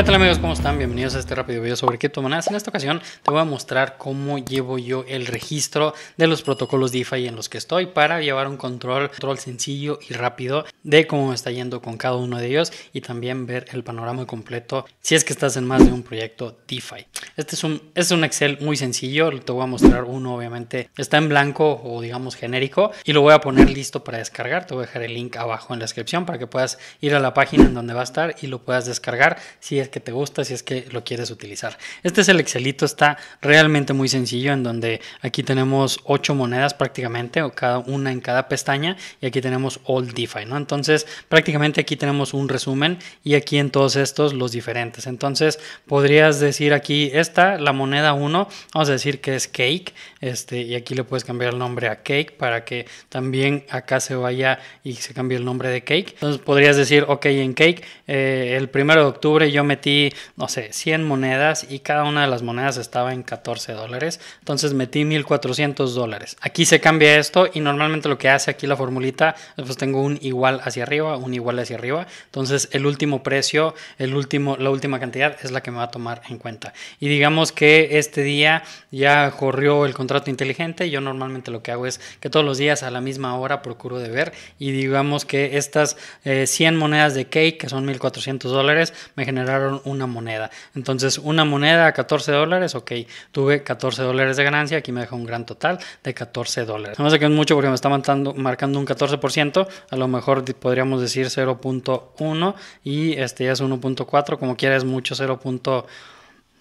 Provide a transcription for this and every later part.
¿Qué tal amigos? ¿Cómo están? Bienvenidos a este rápido video sobre criptomonedas. En esta ocasión te voy a mostrar cómo llevo yo el registro de los protocolos DeFi en los que estoy para llevar un control, control sencillo y rápido de cómo me está yendo con cada uno de ellos y también ver el panorama completo si es que estás en más de un proyecto DeFi. Este es un, este es un Excel muy sencillo, te voy a mostrar uno obviamente está en blanco o digamos genérico y lo voy a poner listo para descargar. Te voy a dejar el link abajo en la descripción para que puedas ir a la página en donde va a estar y lo puedas descargar si es que te gusta, si es que lo quieres utilizar. Este es el Excelito, está realmente muy sencillo, en donde aquí tenemos ocho monedas prácticamente, o cada una en cada pestaña, y aquí tenemos All DeFi, ¿no? Entonces, prácticamente aquí tenemos un resumen y aquí en todos estos los diferentes. Entonces, podrías decir aquí esta, la moneda 1, vamos a decir que es Cake, este, y aquí le puedes cambiar el nombre a Cake para que también acá se vaya y se cambie el nombre de Cake. Entonces, podrías decir, ok, en Cake, eh, el primero de octubre yo me metí, no sé, 100 monedas y cada una de las monedas estaba en 14 dólares. Entonces metí 1400 dólares. Aquí se cambia esto y normalmente lo que hace aquí la formulita, pues tengo un igual hacia arriba, un igual hacia arriba. Entonces el último precio, el último, la última cantidad es la que me va a tomar en cuenta. Y digamos que este día ya corrió el contrato inteligente. Yo normalmente lo que hago es que todos los días a la misma hora procuro de ver y digamos que estas 100 eh, monedas de cake, que son 1400 dólares, me generaron una moneda. Entonces, una moneda a 14 dólares, ok, tuve 14 dólares de ganancia, aquí me deja un gran total de 14 dólares. No sé que es mucho porque me está marcando un 14%, a lo mejor podríamos decir 0.1 y este ya es 1.4, como quieras mucho, 0.03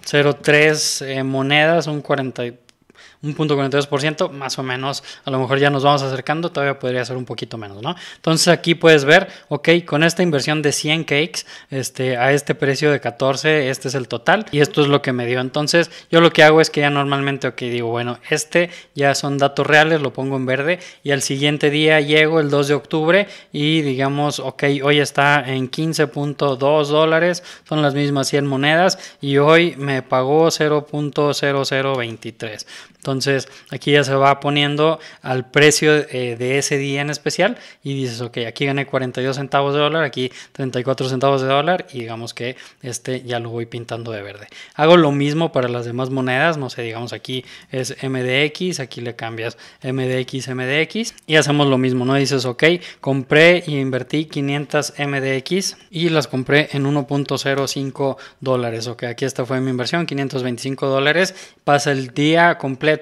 0.3 eh, monedas, un 40 1.42% más o menos, a lo mejor ya nos vamos acercando, todavía podría ser un poquito menos, ¿no? Entonces aquí puedes ver, ok, con esta inversión de 100 cakes, este, a este precio de 14, este es el total y esto es lo que me dio. Entonces yo lo que hago es que ya normalmente, ok, digo, bueno, este ya son datos reales, lo pongo en verde y al siguiente día llego el 2 de octubre y digamos, ok, hoy está en 15.2 dólares, son las mismas 100 monedas y hoy me pagó 0.0023. Entonces aquí ya se va poniendo al precio eh, de ese día en especial y dices, ok, aquí gané 42 centavos de dólar, aquí 34 centavos de dólar y digamos que este ya lo voy pintando de verde. Hago lo mismo para las demás monedas, no sé, digamos aquí es MDX, aquí le cambias MDX, MDX y hacemos lo mismo, ¿no? Dices, ok, compré y invertí 500 MDX y las compré en 1.05 dólares, ok, aquí esta fue mi inversión, 525 dólares, pasa el día completo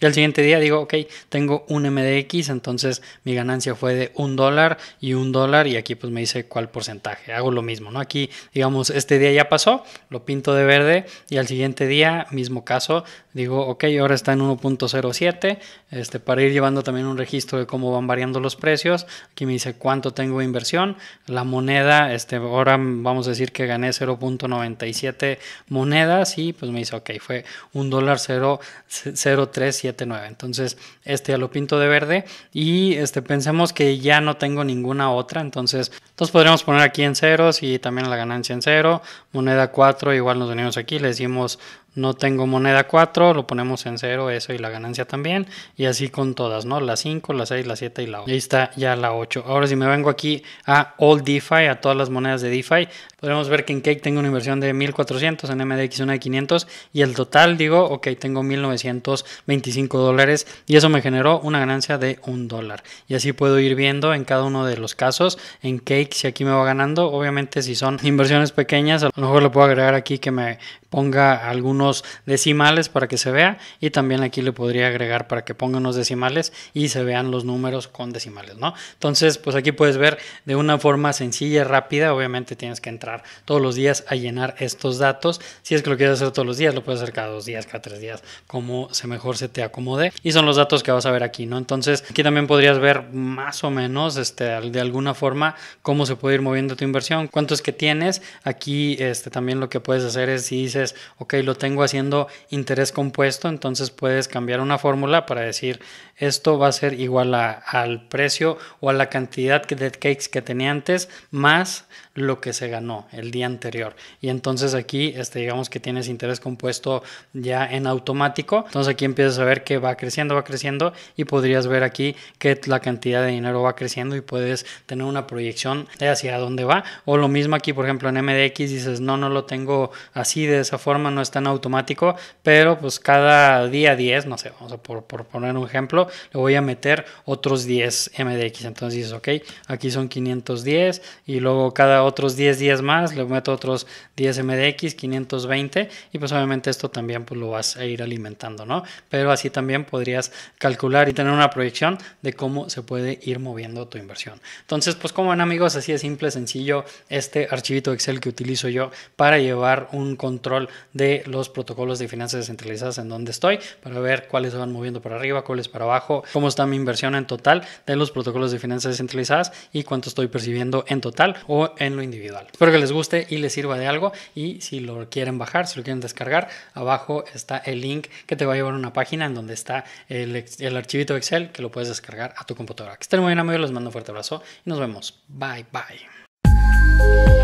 y al siguiente día digo, ok, tengo un MDX, entonces mi ganancia fue de un dólar y un dólar y aquí pues me dice cuál porcentaje. Hago lo mismo, ¿no? Aquí, digamos, este día ya pasó, lo pinto de verde y al siguiente día, mismo caso, digo, ok, ahora está en 1.07, este, para ir llevando también un registro de cómo van variando los precios. Aquí me dice cuánto tengo de inversión, la moneda, este, ahora vamos a decir que gané 0.97 monedas y pues me dice, ok, fue un dólar cero 379, Entonces, este ya lo pinto de verde y este pensemos que ya no tengo ninguna otra, entonces, entonces podríamos poner aquí en ceros y también la ganancia en cero, moneda 4 igual nos venimos aquí, le decimos no tengo moneda 4, lo ponemos en 0, eso y la ganancia también. Y así con todas, ¿no? La 5, la 6, la 7 y la 8. Ahí está ya la 8. Ahora si me vengo aquí a All DeFi, a todas las monedas de DeFi, podemos ver que en Cake tengo una inversión de 1400, en MDX una de 500 y el total digo, ok, tengo 1925 dólares y eso me generó una ganancia de un dólar. Y así puedo ir viendo en cada uno de los casos, en Cake si aquí me va ganando, obviamente si son inversiones pequeñas, a lo mejor lo puedo agregar aquí que me ponga algún unos decimales para que se vea y también aquí le podría agregar para que ponga unos decimales y se vean los números con decimales, ¿no? Entonces, pues aquí puedes ver de una forma sencilla, y rápida, obviamente tienes que entrar todos los días a llenar estos datos. Si es que lo quieres hacer todos los días, lo puedes hacer cada dos días, cada tres días, como se mejor se te acomode. Y son los datos que vas a ver aquí, ¿no? Entonces, aquí también podrías ver más o menos, este, de alguna forma, cómo se puede ir moviendo tu inversión, cuántos que tienes. Aquí, este, también lo que puedes hacer es si dices, ok, lo tengo haciendo interés compuesto, entonces puedes cambiar una fórmula para decir esto va a ser igual a, al precio o a la cantidad de cakes que tenía antes más lo que se ganó el día anterior. Y entonces aquí, este, digamos que tienes interés compuesto ya en automático. Entonces aquí empiezas a ver que va creciendo, va creciendo y podrías ver aquí que la cantidad de dinero va creciendo y puedes tener una proyección de hacia dónde va. O lo mismo aquí, por ejemplo, en MDX dices, no, no lo tengo así de esa forma, no es tan automático, pero pues cada día 10, no sé, vamos a por, poner un ejemplo, le voy a meter otros 10 MDX. Entonces dices, ok, aquí son 510 y luego cada otros 10 días más, le meto otros 10 MDX, 520 y pues obviamente esto también pues lo vas a ir alimentando, ¿no? Pero así también podrías calcular y tener una proyección de cómo se puede ir moviendo tu inversión. Entonces, pues como ven amigos, así de simple, sencillo, este archivito Excel que utilizo yo para llevar un control de los protocolos de finanzas descentralizadas en donde estoy, para ver cuáles se van moviendo para arriba, cuáles para abajo, cómo está mi inversión en total de los protocolos de finanzas descentralizadas y cuánto estoy percibiendo en total o en lo individual. Espero que les guste y les sirva de algo y si lo quieren bajar, si lo quieren descargar, abajo está el link que te va a llevar a una página en donde está el, el archivito Excel que lo puedes descargar a tu computadora. Que estén muy bien amigos, les mando un fuerte abrazo y nos vemos. Bye bye.